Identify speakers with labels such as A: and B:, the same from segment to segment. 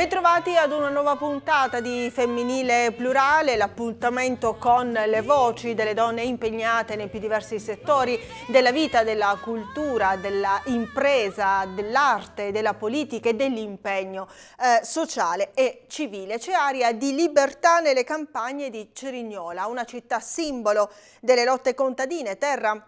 A: Bentrovati ad una nuova puntata di Femminile Plurale, l'appuntamento con le voci delle donne impegnate nei più diversi settori della vita, della cultura, dell'impresa, dell'arte, della politica e dell'impegno eh, sociale e civile. C'è aria di libertà nelle campagne di Cerignola, una città simbolo delle lotte contadine, terra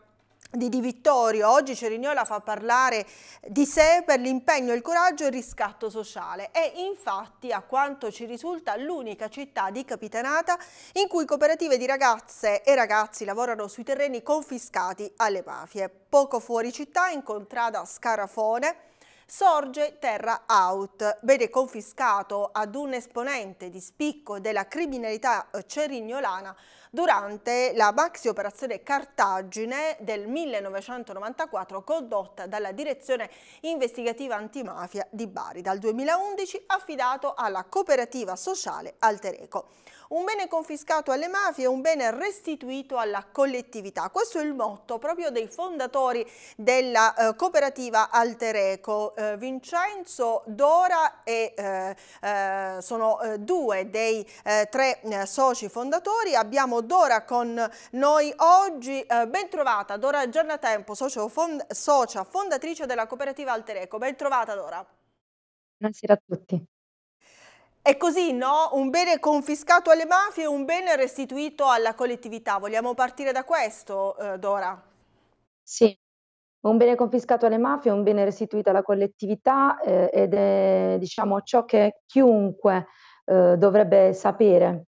A: di Di Vittorio. Oggi Cerignola fa parlare di sé per l'impegno, il coraggio e il riscatto sociale. È infatti, a quanto ci risulta, l'unica città di Capitanata in cui cooperative di ragazze e ragazzi lavorano sui terreni confiscati alle mafie. Poco fuori città, in contrada Scarafone, sorge Terra Out, bene confiscato ad un esponente di spicco della criminalità eh, cerignolana durante la maxi operazione Cartagine del 1994 condotta dalla direzione investigativa antimafia di Bari dal 2011 affidato alla cooperativa sociale Altereco. Un bene confiscato alle mafie è un bene restituito alla collettività. Questo è il motto proprio dei fondatori della eh, cooperativa Altereco. Eh, Vincenzo Dora e eh, eh sono eh, due dei eh, tre soci fondatori. Abbiamo Dora con noi oggi. Eh, bentrovata Dora Giornatempo, fond socia fondatrice della cooperativa Altereco. Bentrovata Dora.
B: Buonasera a tutti.
A: È così, no? Un bene confiscato alle mafie e un bene restituito alla collettività. Vogliamo partire da questo, eh, Dora?
B: Sì, un bene confiscato alle mafie è un bene restituito alla collettività eh, ed è diciamo, ciò che chiunque eh, dovrebbe sapere.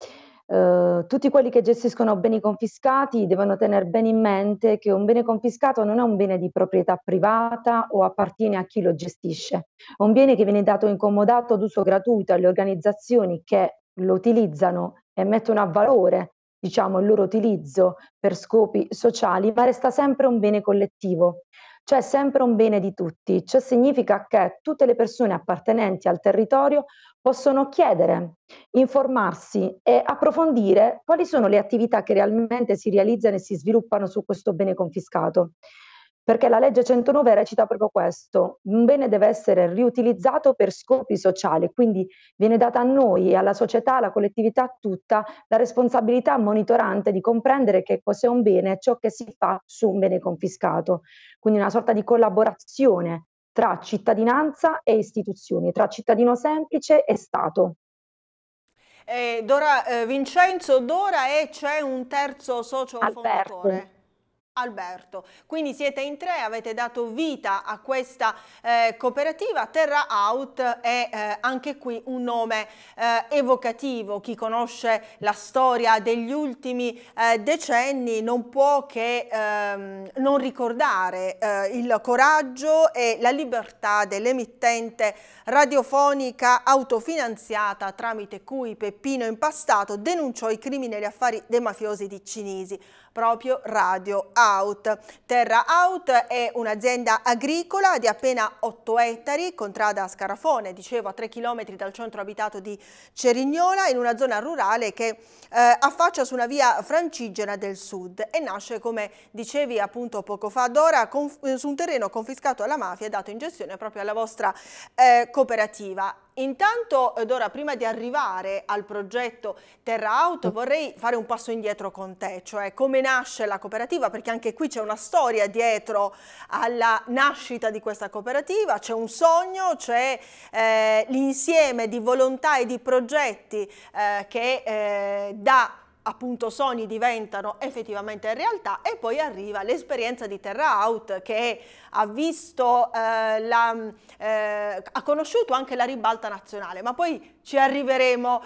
B: Eh, tutti quelli che gestiscono beni confiscati devono tenere bene in mente che un bene confiscato non è un bene di proprietà privata o appartiene a chi lo gestisce, è un bene che viene dato incomodato ad uso gratuito alle organizzazioni che lo utilizzano e mettono a valore diciamo, il loro utilizzo per scopi sociali, ma resta sempre un bene collettivo c'è sempre un bene di tutti, ciò significa che tutte le persone appartenenti al territorio possono chiedere, informarsi e approfondire quali sono le attività che realmente si realizzano e si sviluppano su questo bene confiscato perché la legge 109 recita proprio questo, un bene deve essere riutilizzato per scopi sociali, quindi viene data a noi, alla società, alla collettività tutta, la responsabilità monitorante di comprendere che cos'è un bene e ciò che si fa su un bene confiscato, quindi una sorta di collaborazione tra cittadinanza e istituzioni, tra cittadino semplice e Stato.
A: Eh, Dora, eh, Vincenzo Dora e c'è un terzo socio Alberto. fondatore. Alberto. Quindi siete in tre, avete dato vita a questa eh, cooperativa. Terra Out è eh, anche qui un nome eh, evocativo. Chi conosce la storia degli ultimi eh, decenni non può che ehm, non ricordare eh, il coraggio e la libertà dell'emittente radiofonica autofinanziata tramite cui Peppino Impastato denunciò i crimini e gli affari dei mafiosi di Cinisi proprio Radio Out. Terra Out è un'azienda agricola di appena 8 ettari, contrada a Scarafone, dicevo a 3 km dal centro abitato di Cerignola, in una zona rurale che eh, affaccia su una via francigena del sud e nasce, come dicevi appunto poco fa Dora, su un terreno confiscato alla mafia e dato in gestione proprio alla vostra eh, cooperativa. Intanto, Dora, prima di arrivare al progetto Terra Auto, vorrei fare un passo indietro con te, cioè come nasce la cooperativa, perché anche qui c'è una storia dietro alla nascita di questa cooperativa, c'è un sogno, c'è eh, l'insieme di volontà e di progetti eh, che eh, dà appunto sogni diventano effettivamente realtà e poi arriva l'esperienza di Terra Out che ha visto eh, la, eh, ha conosciuto anche la ribalta nazionale ma poi ci arriveremo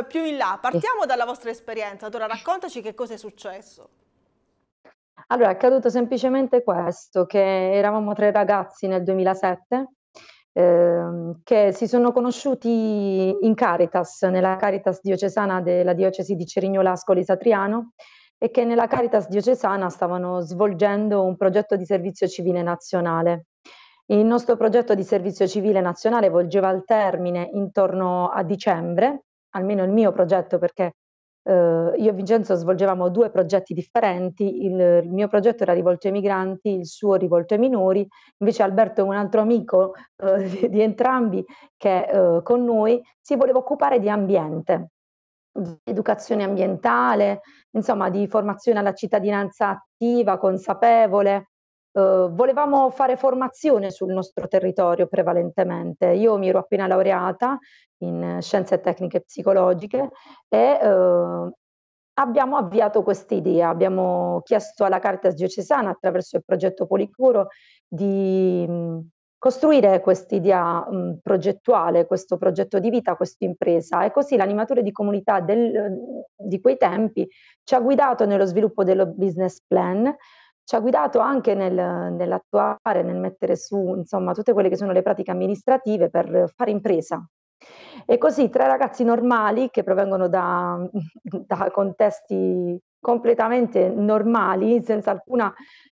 A: eh, più in là partiamo dalla vostra esperienza allora raccontaci che cosa è successo
B: allora è accaduto semplicemente questo che eravamo tre ragazzi nel 2007 Ehm, che si sono conosciuti in Caritas, nella Caritas diocesana della diocesi di Cerignola Ascoli Satriano e che nella Caritas diocesana stavano svolgendo un progetto di servizio civile nazionale. Il nostro progetto di servizio civile nazionale volgeva al termine intorno a dicembre, almeno il mio progetto perché eh, io e Vincenzo svolgevamo due progetti differenti, il, il, mio progetto era rivolto ai migranti, il suo rivolto ai minori, invece Alberto è un altro amico eh, di, di, entrambi che eh, con noi si voleva occupare di ambiente, di educazione ambientale, insomma di formazione alla cittadinanza attiva, consapevole, Uh, volevamo fare formazione sul nostro territorio prevalentemente. Io mi ero appena laureata in scienze tecniche psicologiche e uh, abbiamo avviato questa idea. Abbiamo chiesto alla Caritas Diocesana attraverso il progetto Policuro di mh, mm, costruire questa idea mm, progettuale, questo progetto di vita, questa impresa e così l'animatore di comunità del, di quei tempi ci ha guidato nello sviluppo dello business plan ci ha guidato anche nel, nell'attuare, nel mettere su insomma, tutte quelle che sono le pratiche amministrative per fare impresa. E così tre ragazzi normali che provengono da, da contesti completamente normali, senza alcuna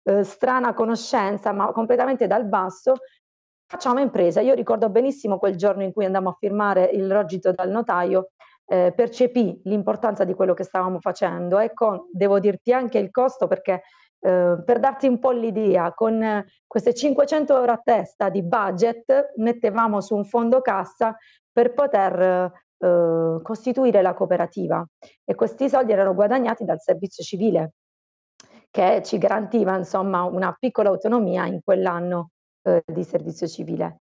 B: eh, strana conoscenza, ma completamente dal basso, facciamo impresa. Io ricordo benissimo quel giorno in cui andammo a firmare il rogito dal notaio eh, percepì l'importanza di quello che stavamo facendo. Ecco, devo dirti anche il costo perché Ehm, per darti un po' l'idea, con queste 500 euro a testa di budget mettevamo su un fondo cassa per poter eh, costituire la cooperativa e questi soldi erano guadagnati dal servizio civile che ci garantiva insomma una piccola autonomia in quell'anno eh, di servizio civile.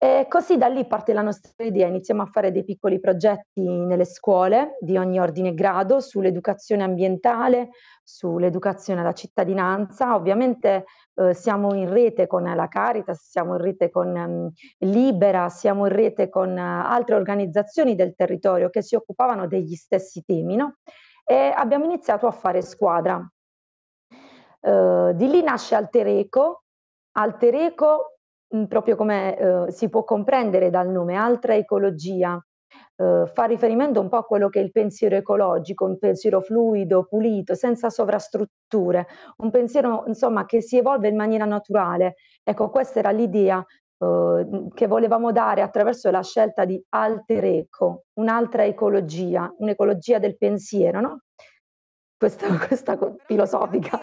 B: E così da lì parte la nostra idea, iniziamo a fare dei piccoli progetti nelle scuole di ogni ordine e grado sull'educazione ambientale, sull'educazione alla cittadinanza. Ovviamente eh, siamo in rete con la Caritas, siamo in rete con um, Libera, siamo in rete con uh, altre organizzazioni del territorio che si occupavano degli stessi temi, no? E abbiamo iniziato a fare squadra. Uh, di lì nasce Altereco. Altereco Mhmm, proprio come eh, si può comprendere dal nome, altra ecologia, eh, fa riferimento un po' a quello che è il pensiero ecologico, un pensiero fluido, pulito, senza sovrastrutture, un pensiero insomma che si evolve in maniera naturale. Ecco, questa era l'idea ehm, che volevamo dare attraverso la scelta di alter eco, un'altra ecologia, un'ecologia del pensiero, no? Questa, questa filosofica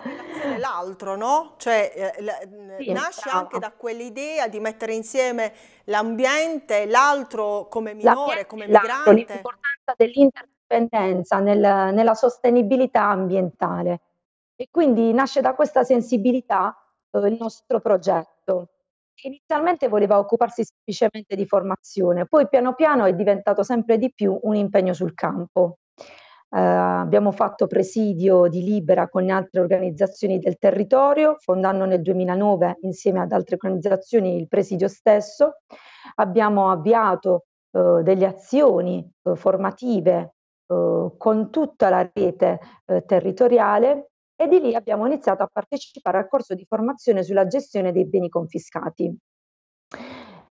A: l'altro, no? Cioè eh, mm, sì, nasce esatto. anche da quell'idea di mettere insieme l'ambiente, l'altro come minore, come migrante. L'importanza
B: dell'interdipendenza nel, nella sostenibilità ambientale. E quindi nasce da questa sensibilità eh, il nostro progetto. Inizialmente voleva occuparsi semplicemente di formazione, poi piano piano è diventato sempre di più un impegno sul campo. Eh, abbiamo fatto presidio di Libera con altre organizzazioni del territorio, fondando nel 2009 insieme ad altre organizzazioni il presidio stesso. Abbiamo avviato eh, delle azioni eh, formative eh, con tutta la rete eh, territoriale e di lì abbiamo iniziato a partecipare al corso di formazione sulla gestione dei beni confiscati.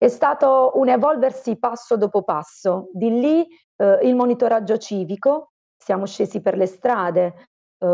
B: È stato un evolversi passo dopo passo, di lì eh, il monitoraggio civico, siamo scesi per le strade eh,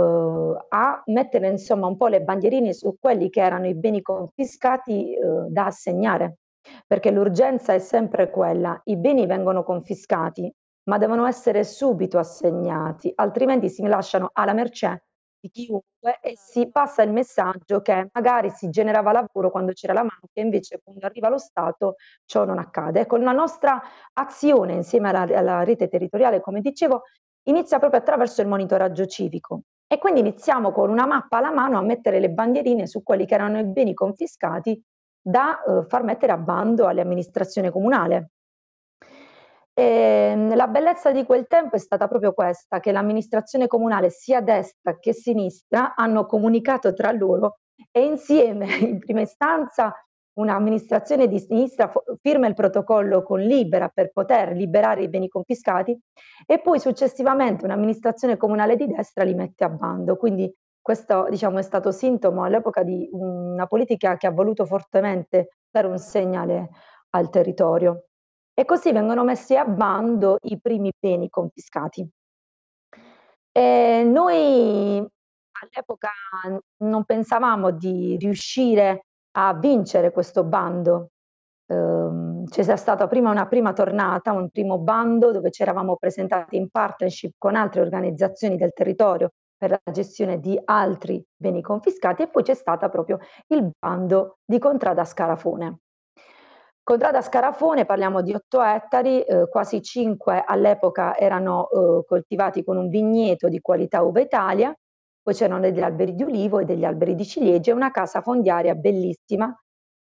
B: a mettere insomma un po' le bandierine su quelli che erano i beni confiscati eh, da assegnare, perché l'urgenza è sempre quella, i beni vengono confiscati, ma devono essere subito assegnati, altrimenti si lasciano alla mercé di chiunque e si passa il messaggio che magari si generava lavoro quando c'era la mafia, invece quando arriva lo Stato ciò non accade. Ecco, la nostra azione insieme alla, alla rete territoriale, come dicevo, inizia proprio attraverso il monitoraggio civico. E quindi iniziamo con una mappa alla mano a mettere le bandierine su quelli che erano i beni confiscati da eh, far mettere a bando all'amministrazione comunale. E ehm, la bellezza di quel tempo è stata proprio questa, che l'amministrazione comunale sia destra che sinistra hanno comunicato tra loro e insieme in prima istanza un'amministrazione di sinistra firma il protocollo con Libera per poter liberare i beni confiscati e poi successivamente un'amministrazione comunale di destra li mette a bando. Quindi questo diciamo, è stato sintomo all'epoca di una politica che ha voluto fortemente dare un segnale al territorio. E così vengono messi a bando i primi beni confiscati. E noi all'epoca non pensavamo di riuscire a a vincere questo bando. Um, ehm, c'è stata prima una prima tornata, un primo bando dove ci eravamo presentati in partnership con altre organizzazioni del territorio per la gestione di altri beni confiscati e poi c'è stato proprio il bando di Contrada Scarafone. Contrada Scarafone, parliamo di 8 ettari, eh, quasi 5 all'epoca erano eh, coltivati con un vigneto di qualità Uva Italia, poi c'erano degli alberi di ulivo e degli alberi di ciliegie, una casa fondiaria bellissima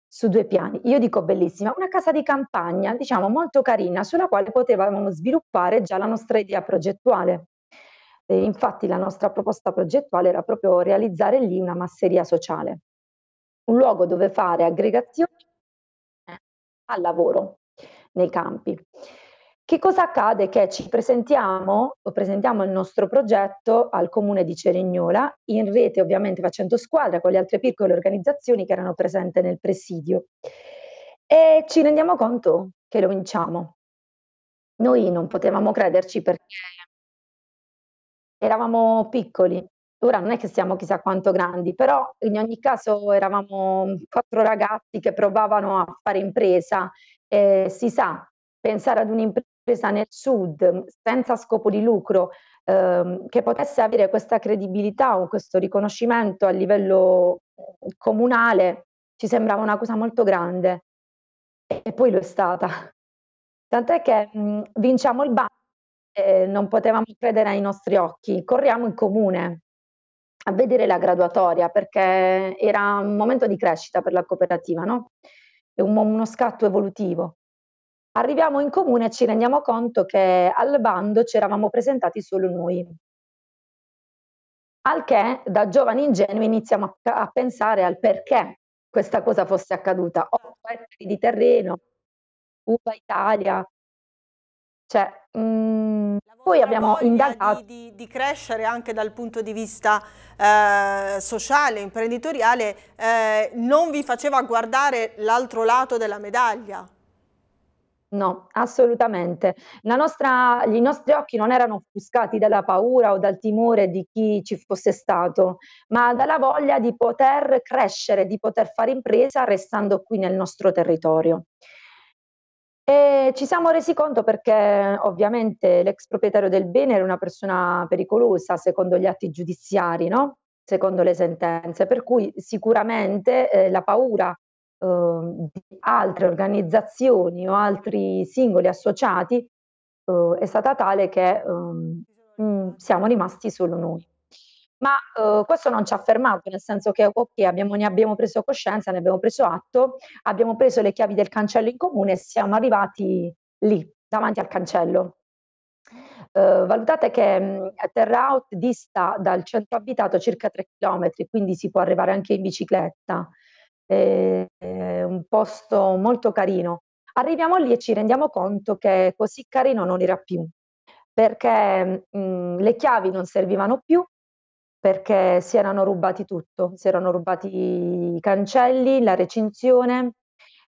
B: su due piani. Io dico bellissima, una casa di campagna, diciamo molto carina, sulla quale potevamo sviluppare già la nostra idea progettuale. E infatti la nostra proposta progettuale era proprio realizzare lì una masseria sociale, un luogo dove fare aggregazioni al lavoro nei campi. Che cosa accade? Che ci presentiamo o presentiamo il nostro progetto al comune di Ceregnola, in rete ovviamente facendo squadra con le altre piccole organizzazioni che erano presenti nel presidio e ci rendiamo conto che lo vinciamo. Noi non potevamo crederci perché eravamo piccoli, ora non è che siamo chissà quanto grandi, però in ogni caso eravamo quattro ragazzi che provavano a fare impresa. e si sa, pensare ad un'impresa presa nel sud senza scopo di lucro ehm, che potesse avere questa credibilità o questo riconoscimento a livello mm, comunale ci sembrava una cosa molto grande e poi lo è stata. Tant'è che mh, mm, vinciamo il bando e non potevamo credere ai nostri occhi, corriamo in comune a vedere la graduatoria perché era un momento di crescita per la cooperativa, no? È un, uno scatto evolutivo. Arriviamo in comune e ci rendiamo conto che al bando ci eravamo presentati solo noi. Al che, da giovani ingenui, iniziamo a, a pensare al perché questa cosa fosse accaduta. 8
A: ettari di terreno,
B: Uva Italia. Cioè, mh, mm, poi abbiamo indagato.
A: Di, di, di, crescere anche dal punto di vista eh, sociale, imprenditoriale, eh, non vi faceva guardare l'altro lato della medaglia.
B: No, assolutamente. Nostra, I nostri occhi non erano offuscati dalla paura o dal timore di chi ci fosse stato, ma dalla voglia di poter crescere, di poter fare impresa restando qui nel nostro territorio. E ci siamo resi conto perché ovviamente l'ex proprietario del bene era una persona pericolosa secondo gli atti giudiziari, no? secondo le sentenze, per cui sicuramente eh, la paura Ehm, di altre organizzazioni o altri singoli associati eh, è stata tale che um, siamo rimasti solo noi. Ma uh, questo non ci ha fermato, nel senso che ok, abbiamo, ne abbiamo preso coscienza, ne abbiamo preso atto, abbiamo preso le chiavi del cancello in comune e siamo arrivati lì, davanti al cancello. Uh, valutate che um, mm, Terraut dista dal centro abitato circa 3 km, quindi si può arrivare anche in bicicletta eh, un posto molto carino. Arriviamo lì e ci rendiamo conto che così carino non era più, perché mh, mhmm, le chiavi non servivano più, perché si erano rubati tutto, si erano rubati i cancelli, la recinzione,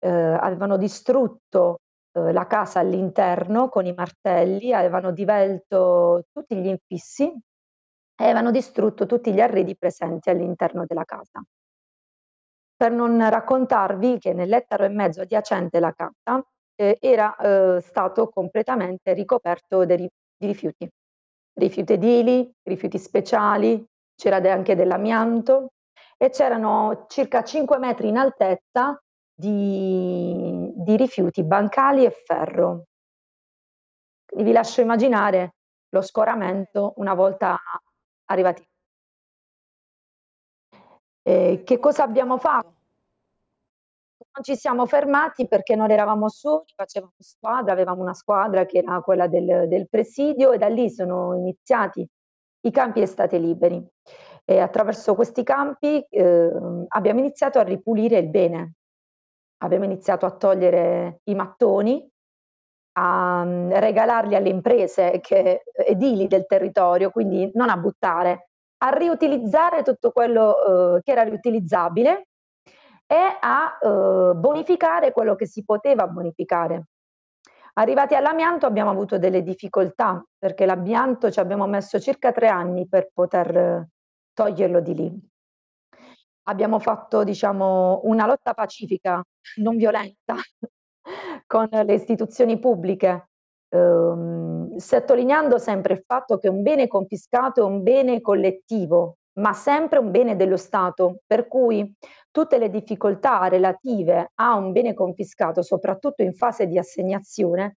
B: eh, avevano distrutto eh, la casa all'interno con i martelli, avevano divelto tutti gli infissi e avevano distrutto tutti gli arredi presenti all'interno della casa per non raccontarvi che nell'ettaro e mezzo adiacente la casa eh, era eh, stato completamente ricoperto di rifiuti, rifiuti edili, rifiuti speciali, c'era anche dell'amianto e c'erano circa 5 metri in altezza di, di rifiuti bancali e ferro. Quindi vi lascio immaginare lo scoramento una volta arrivati eh, che cosa abbiamo fatto? Non ci siamo fermati perché non eravamo soli, facevamo squadra, avevamo una squadra che era quella del, del presidio e da lì sono iniziati i campi estate liberi. E attraverso questi campi eh, abbiamo iniziato a ripulire il bene, abbiamo iniziato a togliere i mattoni, a mm, regalarli alle imprese che, eh, edili del territorio, quindi non a buttare, a riutilizzare tutto quello eh, che era riutilizzabile e a eh, bonificare quello che si poteva bonificare. Arrivati all'amianto abbiamo avuto delle difficoltà perché l'amianto ci abbiamo messo circa tre anni per poter eh, toglierlo di lì. Abbiamo fatto diciamo, una lotta pacifica, non violenta, con le istituzioni pubbliche ehm, sottolineando sempre il fatto che un bene confiscato è un bene collettivo, ma sempre un bene dello Stato, per cui tutte le difficoltà relative a un bene confiscato, soprattutto in fase di assegnazione,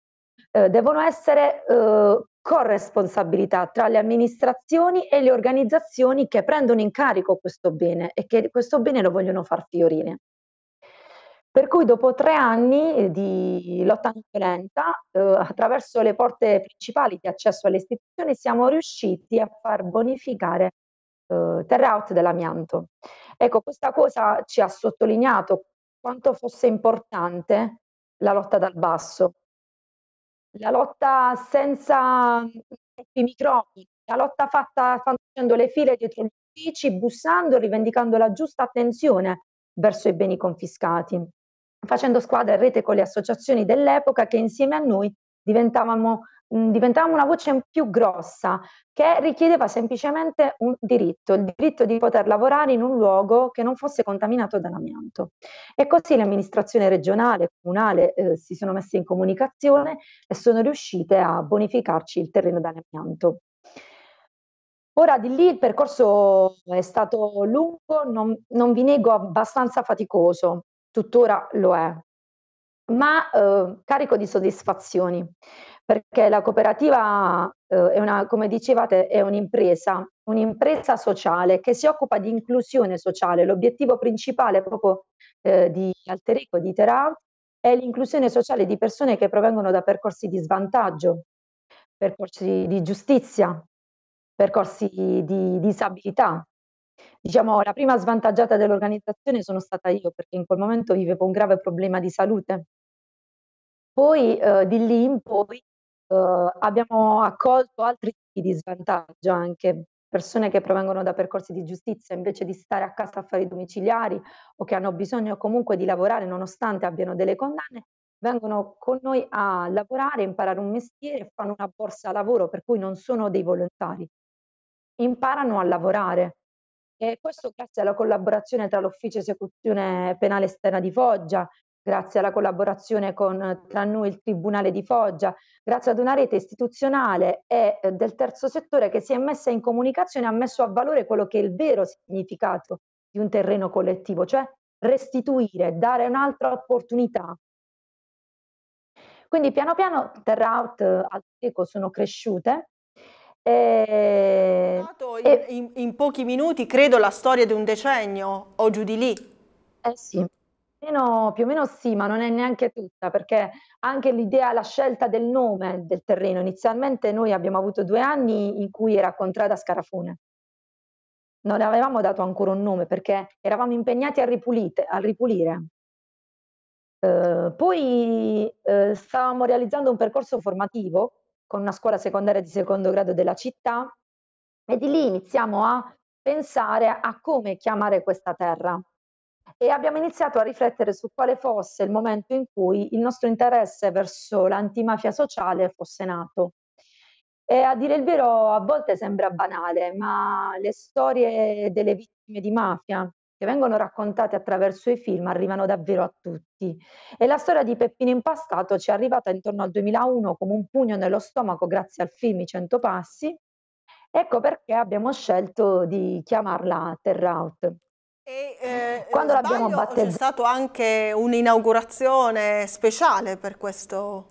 B: eh, devono essere eh, corresponsabilità tra le amministrazioni e le organizzazioni che prendono in carico questo bene e che questo bene lo vogliono far fiorire. Per cui dopo tre anni eh, di lotta non violenta, eh, attraverso le porte principali di accesso alle istituzioni, siamo riusciti a far bonificare eh, terra out dell'amianto. Ecco, questa cosa ci ha sottolineato quanto fosse importante la lotta dal basso, la lotta senza mm, i microbi, la lotta fatta facendo le file dietro gli uffici, bussando, rivendicando la giusta attenzione verso i beni confiscati facendo squadra in rete con le associazioni dell'epoca che insieme a noi diventavamo, diventavamo una voce più grossa che richiedeva semplicemente un diritto, il diritto di poter lavorare in un luogo che non fosse contaminato dall'amianto. E così l'amministrazione regionale e comunale eh, si sono messe in comunicazione e sono riuscite a bonificarci il terreno dall'amianto. Ora di lì il percorso è stato lungo, non, non vi nego abbastanza faticoso, tuttora lo è, ma eh, carico di soddisfazioni, perché la cooperativa eh, è una, come dicevate, è un'impresa, un'impresa sociale che si occupa di inclusione sociale. L'obiettivo principale proprio eh, di Alterico, di Terà, è l'inclusione sociale di persone che provengono da percorsi di svantaggio, percorsi di giustizia, percorsi di disabilità, Diciamo la prima svantaggiata dell'organizzazione sono stata io, perché in quel momento vivevo un grave problema di salute. Poi, uhm, di lì in poi, uhm, abbiamo accolto altri tipi di svantaggio anche, persone che provengono da percorsi di giustizia, invece di stare a casa a fare i domiciliari o che hanno bisogno comunque di lavorare nonostante abbiano delle condanne, vengono con noi a lavorare, imparare un mestiere, fanno una borsa lavoro, per cui non sono dei volontari. Imparano a lavorare. E questo grazie alla collaborazione tra l'Ufficio Esecuzione Penale Esterna di Foggia, grazie alla collaborazione con, tra noi il Tribunale di Foggia, grazie ad una rete istituzionale e eh, del terzo settore che si è messa in comunicazione e ha messo a valore quello che è il vero significato di un terreno collettivo, cioè restituire, dare un'altra opportunità. Quindi piano piano Terra Out e eh, Alteco
A: sono cresciute Ehm, e... in, in, in, pochi minuti, credo, la storia di un decennio o giù di lì. Eh sì, più o, meno, più
B: o meno sì, ma non è neanche tutta, perché anche l'idea, la scelta del nome del terreno, inizialmente noi abbiamo avuto due anni in cui era contrada Scarafone. Non avevamo dato ancora un nome perché eravamo impegnati a, ripulite, a ripulire. Eh, poi eh, stavamo realizzando un percorso formativo con una scuola secondaria di secondo grado della città e di lì iniziamo a pensare a come chiamare questa terra e abbiamo iniziato a riflettere su quale fosse il momento in cui il nostro interesse verso l'antimafia sociale fosse nato. E a dire il vero, a volte sembra banale, ma le storie delle vittime di mafia, che vengono raccontate attraverso i film arrivano davvero a tutti. E la storia di Peppino Impastato ci è arrivata intorno al 2001 come un pugno nello stomaco grazie al film I Cento Passi. Ecco perché abbiamo scelto di chiamarla Terrout. E
A: eh, eh, quando l'abbiamo battezzata? C'è stato anche un'inaugurazione speciale per questo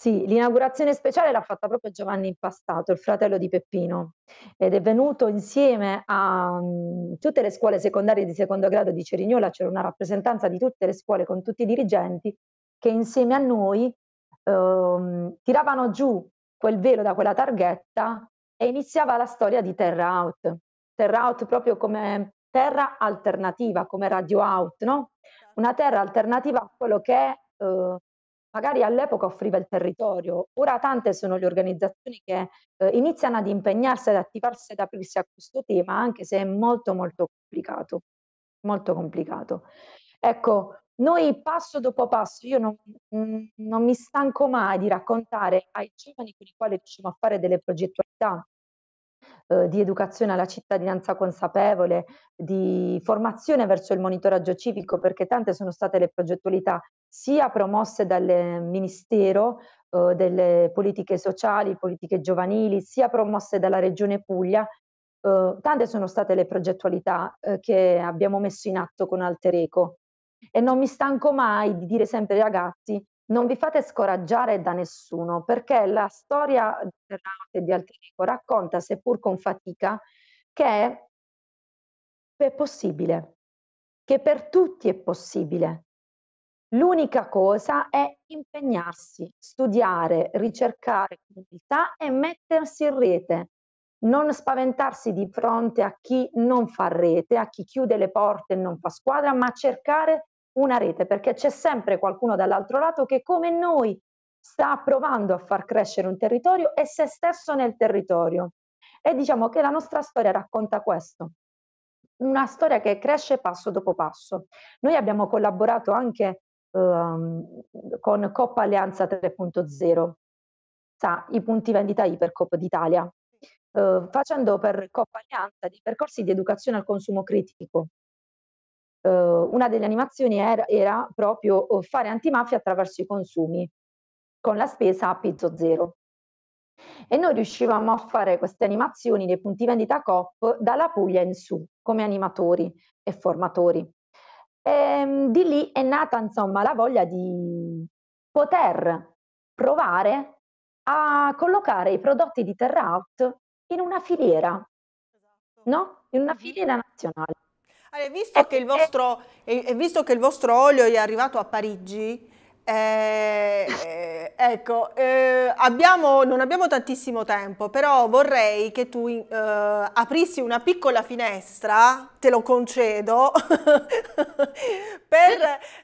B: sì, l'inaugurazione speciale l'ha fatta proprio Giovanni Impastato, il fratello di Peppino, ed è venuto insieme a um, tutte le scuole secondarie di secondo grado di Cerignola, c'era una rappresentanza di tutte le scuole con tutti i dirigenti che insieme a noi um, tiravano giù quel velo da quella targhetta e iniziava la storia di Terra Out. Terra Out proprio come terra alternativa, come Radio Out, no? Esatto. Una terra alternativa a quello che è... Uh, magari all'epoca offriva il territorio, ora tante sono le organizzazioni che eh, iniziano ad impegnarsi, ad attivarsi, ad aprirsi a questo tema, anche se è molto molto complicato, molto complicato. Ecco, noi passo dopo passo, io non, mm, non mi stanco mai di raccontare ai giovani con i quali riusciamo a fare delle progettualità, Uhm, di educazione alla cittadinanza consapevole, di formazione verso il monitoraggio civico, perché tante sono state le progettualità sia promosse dal Ministero eh, delle politiche sociali, politiche giovanili, sia promosse dalla Regione Puglia. Eh, tante sono state le progettualità che abbiamo messo in atto con Altereco. E non mi stanco mai di dire sempre ai ragazzi non vi fate scoraggiare da nessuno, perché la storia di Ferrante e di Alterico racconta, seppur con fatica, che è possibile, che per tutti è possibile. L'unica cosa è impegnarsi, studiare, ricercare comunità e mettersi in rete, non spaventarsi di fronte a chi non fa rete, a chi chiude le porte e non fa squadra, ma cercare una rete, perché c'è sempre qualcuno dall'altro lato che come noi sta provando a far crescere un territorio e se stesso nel territorio. E diciamo che la nostra storia racconta questo, una storia che cresce passo dopo passo. Noi abbiamo collaborato anche ehm, con Coppa Alleanza 3.0, sa, i punti vendita Ipercop d'Italia, eh, facendo per Coppa Alleanza dei percorsi di educazione al consumo critico, eh, una delle animazioni era, era proprio eh, fare antimafia attraverso i consumi, con la spesa a pizzo zero. E noi riuscivamo a fare queste animazioni dei punti vendita COP dalla Puglia in su, come animatori e formatori. E, ehm, di lì è nata insomma la voglia di poter provare a collocare i prodotti di Terra Out in una filiera, esatto. no? In una filiera
A: nazionale. Allora, visto, eh, che eh. vostro, visto, che il vostro, olio è arrivato a Parigi, eh, eh, ecco, eh, abbiamo, non abbiamo tantissimo tempo, però vorrei che tu eh, aprissi una piccola finestra, te lo concedo,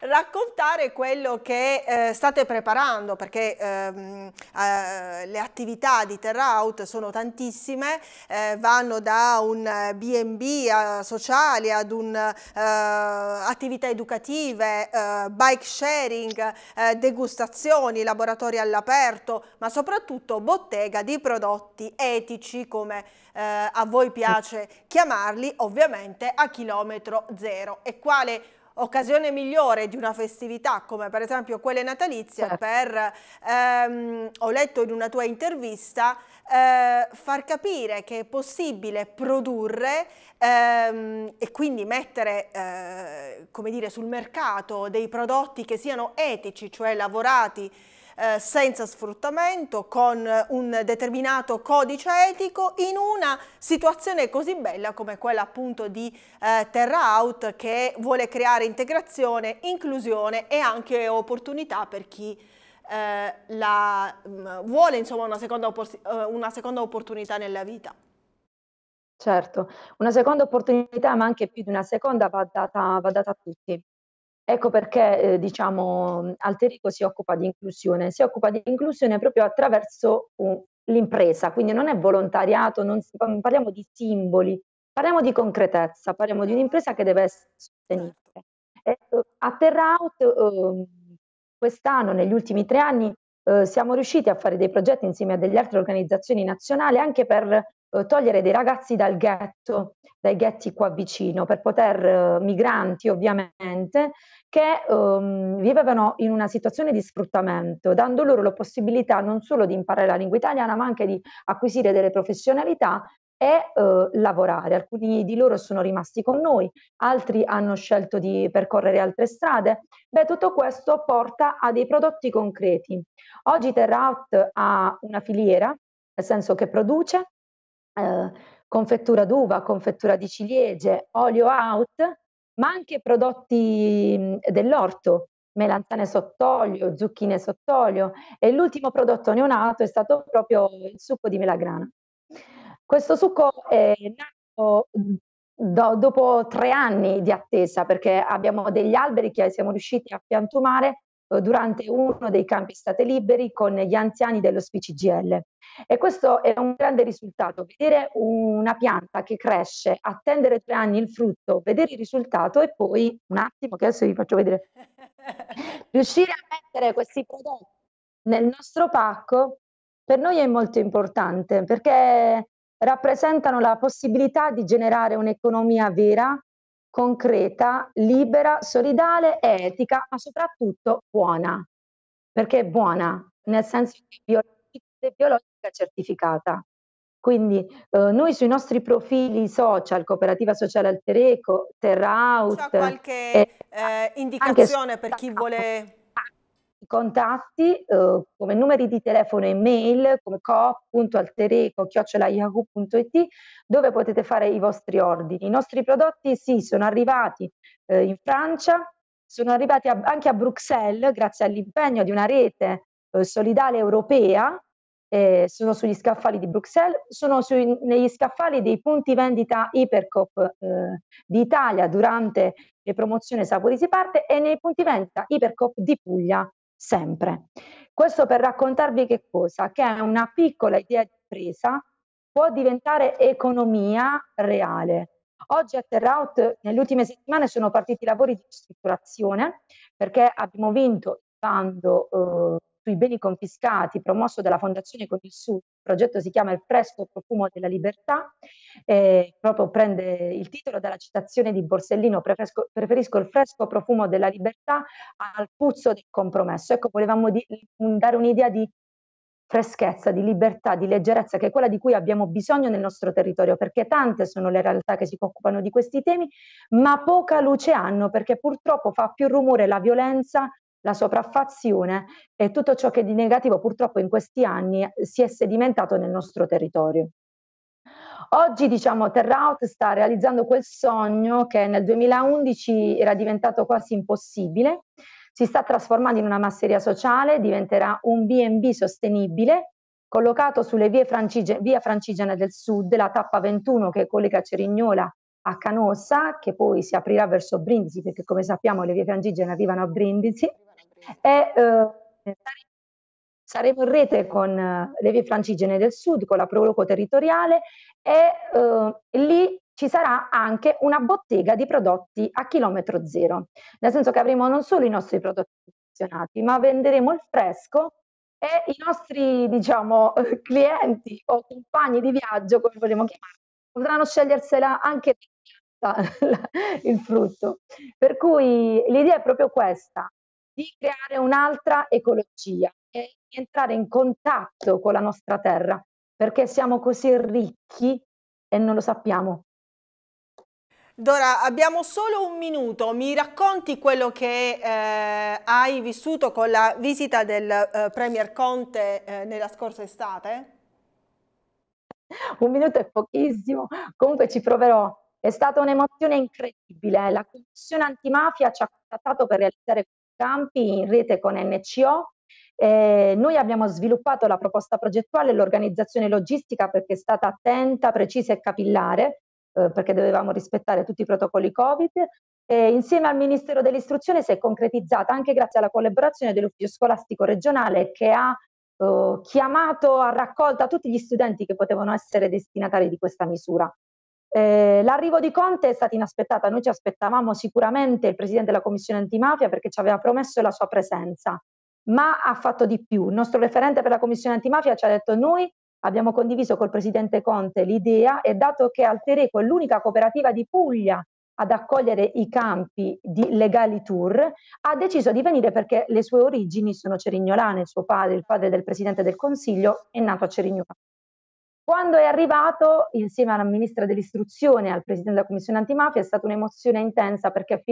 A: raccontare quello che eh, state preparando, perché ehm, eh, le attività di Terra Out sono tantissime, eh, vanno da un eh, B&B eh, sociale ad eh, attività educative, bike sharing, degustazioni, laboratori all'aperto, ma soprattutto bottega di prodotti etici come a voi piace chiamarli, ovviamente a chilometro zero. E quale occasione migliore di una festività come per esempio quelle natalizie certo. per, ehm, ho letto in una tua intervista, eh, far capire che è possibile produrre ehm, e quindi mettere eh, come dire, sul mercato dei prodotti che siano etici, cioè lavorati eh, senza sfruttamento, con eh, un determinato codice etico, in una situazione così bella come quella appunto di eh, Terra Out che vuole creare integrazione, inclusione e anche opportunità per chi eh, la, mm, vuole insomma, una, seconda eh, una seconda opportunità nella vita.
B: Certo, una seconda opportunità, ma anche più di una seconda, va data, va data a tutti. Ecco perché eh, diciamo, mm, Alterico si occupa di inclusione, si occupa di inclusione proprio attraverso uh, l'impresa, quindi non è volontariato, non parliamo di simboli, parliamo di concretezza, parliamo di un'impresa che deve essere sostenibile. Certo. E, uh, a Terrout uh, um, quest'anno, negli ultimi tre anni, uh, siamo riusciti a fare dei progetti insieme a delle altre organizzazioni nazionali anche per eh, togliere dei ragazzi dal ghetto, dai ghetti qua vicino, per poter eh, migranti ovviamente che ehm, vivevano in una situazione di sfruttamento, dando loro la possibilità non solo di imparare la lingua italiana, ma anche di acquisire delle professionalità e eh, lavorare. Alcuni di loro sono rimasti con noi, altri hanno scelto di percorrere altre strade. Beh, tutto questo porta a dei prodotti concreti. Oggi Terra Out ha una filiera, nel senso che produce, eh, confettura d'uva, confettura di ciliegie, olio out, ma anche prodotti mm, dell'orto, melanzane sott'olio, zucchine sott'olio e l'ultimo prodotto neonato è stato proprio il succo di melagrana. Questo succo è nato mm, do, dopo tre anni di attesa perché abbiamo degli alberi che siamo riusciti a piantumare eh, durante uno dei campi state liberi con gli anziani dell'ospicigl. E questo è un grande risultato, vedere una pianta che cresce, attendere tre anni il frutto, vedere il risultato e poi, un attimo che adesso vi faccio vedere, riuscire a mettere questi prodotti nel nostro pacco per noi è molto importante perché rappresentano la possibilità di generare un'economia vera concreta, libera, solidale e etica, ma soprattutto buona. Perché è buona, nel senso che è biologica certificata. Quindi eh, noi sui nostri profili social, Cooperativa Sociale Altereco, Terra Out... C'è qualche eh, eh
A: indicazione per chi vuole
B: contatti eh, come numeri di telefono e mail come co.altereco.yahoo.it dove potete fare i vostri ordini. I nostri prodotti sì, sono arrivati eh, in Francia, sono arrivati a, anche a Bruxelles grazie all'impegno di una rete eh, solidale europea, eh, sono sugli scaffali di Bruxelles, sono sui, negli scaffali dei punti vendita Ipercop eh, d'Italia durante le promozioni Sapori si parte e nei punti vendita Ipercop di Puglia sempre. Questo per raccontarvi che cosa? Che una piccola idea di impresa può diventare economia reale. Oggi a Terraut nelle ultime settimane sono partiti i lavori di ristrutturazione perché abbiamo vinto il bando eh, sui beni confiscati promosso dalla Fondazione con il Sud. Il progetto si chiama Il fresco profumo della libertà, eh, proprio prende il titolo dalla citazione di Borsellino, preferisco, preferisco il fresco profumo della libertà al puzzo del compromesso. Ecco, volevamo di, dare un'idea di freschezza, di libertà, di leggerezza, che è quella di cui abbiamo bisogno nel nostro territorio, perché tante sono le realtà che si occupano di questi temi, ma poca luce hanno, perché purtroppo fa più rumore la violenza la sopraffazione e tutto ciò che di negativo purtroppo in questi anni eh, si è sedimentato nel nostro territorio. Oggi diciamo Terraut sta realizzando quel sogno che nel 2011 era diventato quasi impossibile, si sta trasformando in una masseria sociale, diventerà un B&B sostenibile collocato sulle vie Francige, via Francigena del Sud, la tappa 21 che collega Cerignola a Canossa, che poi si aprirà verso Brindisi, perché come sappiamo le vie Francigene arrivano a Brindisi, e eh, saremo in rete con eh, le vie francigene del sud, con la Proloco territoriale e eh, lì ci sarà anche una bottega di prodotti a chilometro zero, nel senso che avremo non solo i nostri prodotti confezionati, ma venderemo il fresco e i nostri diciamo, clienti o compagni di viaggio, come vogliamo chiamarli, potranno scegliersela anche il frutto. Per cui l'idea è proprio questa, di creare un'altra ecologia e entrare in contatto con la nostra terra, perché siamo così ricchi e non lo sappiamo.
A: Dora, abbiamo solo un minuto, mi racconti quello che eh, hai vissuto con la visita del eh, Premier Conte eh, nella scorsa estate?
B: Un minuto è pochissimo, comunque ci proverò. È stata un'emozione incredibile, la Commissione antimafia ci ha contattato per realizzare campi in rete con NCO. Eh, noi abbiamo sviluppato la proposta progettuale e l'organizzazione logistica perché è stata attenta, precisa e capillare, eh, perché dovevamo rispettare tutti i protocolli Covid. Eh, insieme al Ministero dell'Istruzione si è concretizzata anche grazie alla collaborazione dell'Ufficio Scolastico Regionale che ha eh, chiamato a raccolta tutti gli studenti che potevano essere destinatari di questa misura. Eh, l'arrivo di Conte è stata inaspettata, noi ci aspettavamo sicuramente il presidente della commissione antimafia perché ci aveva promesso la sua presenza, ma ha fatto di più. Il nostro referente per la commissione antimafia ci ha detto noi abbiamo condiviso col presidente Conte l'idea e dato che Altereco è l'unica cooperativa di Puglia ad accogliere i campi di Legali Tour, ha deciso di venire perché le sue origini sono cerignolane, il suo padre, il padre del presidente del Consiglio, è nato a Cerignola. Quando è arrivato, insieme alla ministra dell'istruzione e al presidente della commissione antimafia, è stata un'emozione intensa perché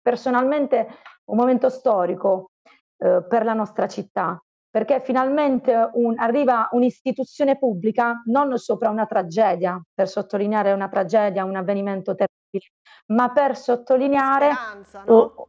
B: personalmente un momento storico eh, per la nostra città, perché finalmente un, arriva un'istituzione pubblica non sopra una tragedia, per sottolineare una tragedia, un avvenimento terribile, ma per sottolineare... Speranza, no? oh,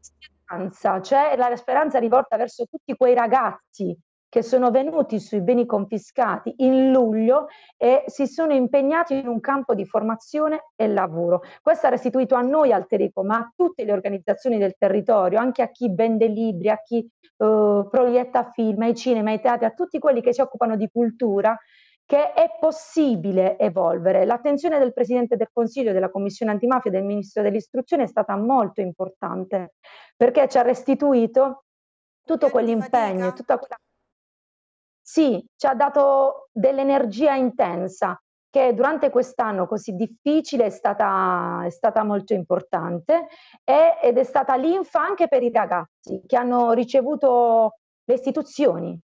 B: speranza, cioè la speranza rivolta verso tutti quei ragazzi che sono venuti sui beni confiscati in luglio e si sono impegnati in un campo di formazione e lavoro. Questo ha restituito a noi Alterico, ma a tutte le organizzazioni del territorio, anche a chi vende libri, a chi eh, proietta film, ai cinema, ai teatri, a tutti quelli che si occupano di cultura, che è possibile evolvere. L'attenzione del Presidente del Consiglio, della Commissione antimafia, e del Ministro dell'Istruzione è stata molto importante perché ci ha restituito tutto quell'impegno, tutta quella sì, ci ha dato dell'energia intensa che durante quest'anno così difficile è stata, è stata molto importante e, ed è stata linfa anche per i ragazzi che hanno ricevuto le istituzioni.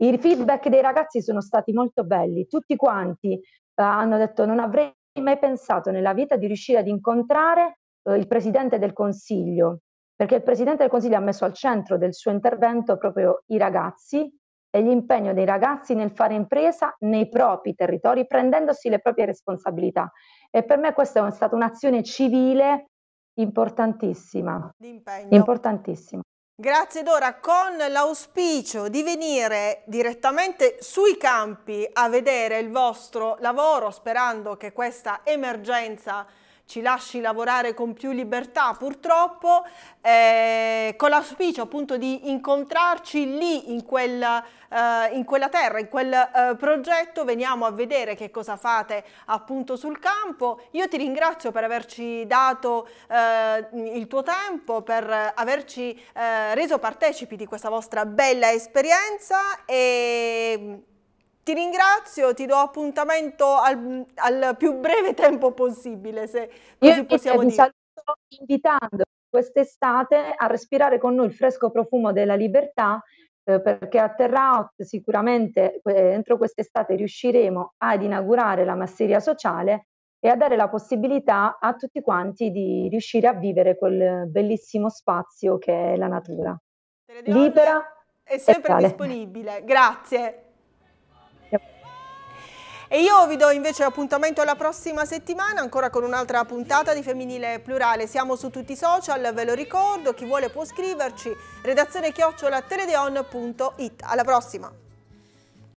B: I feedback dei ragazzi sono stati molto belli, tutti quanti eh, hanno detto non avrei mai pensato nella vita di riuscire ad incontrare eh, il Presidente del Consiglio, perché il Presidente del Consiglio ha messo al centro del suo intervento proprio i ragazzi e l'impegno dei ragazzi nel fare impresa nei propri territori, prendendosi le proprie responsabilità. E per me questa è stata un'azione civile importantissima. L'impegno. Importantissima.
A: Grazie Dora, con l'auspicio di venire direttamente sui campi a vedere il vostro lavoro, sperando che questa emergenza ci lasci lavorare con più libertà purtroppo, eh, con l'auspicio appunto di incontrarci lì in quella, eh, in quella terra, in quel eh, progetto, veniamo a vedere che cosa fate appunto sul campo. Io ti ringrazio per averci dato eh, il tuo tempo, per averci eh, reso partecipi di questa vostra bella esperienza e ti ringrazio, ti do appuntamento al, al più breve tempo possibile, se così Io possiamo vi dire. saluto invitando quest'estate a
B: respirare con noi il fresco profumo della libertà, eh, perché a Terra Hot sicuramente eh, entro quest'estate riusciremo ad inaugurare la masseria sociale e a dare la possibilità a tutti quanti di riuscire a vivere quel bellissimo spazio che è la natura. Libera e sempre
A: disponibile. Grazie. E io vi do invece appuntamento alla prossima settimana, ancora con un'altra puntata di Femminile Plurale. Siamo su tutti i social, ve lo ricordo, chi vuole può scriverci, redazione chiocciola teledeon.it. Alla prossima!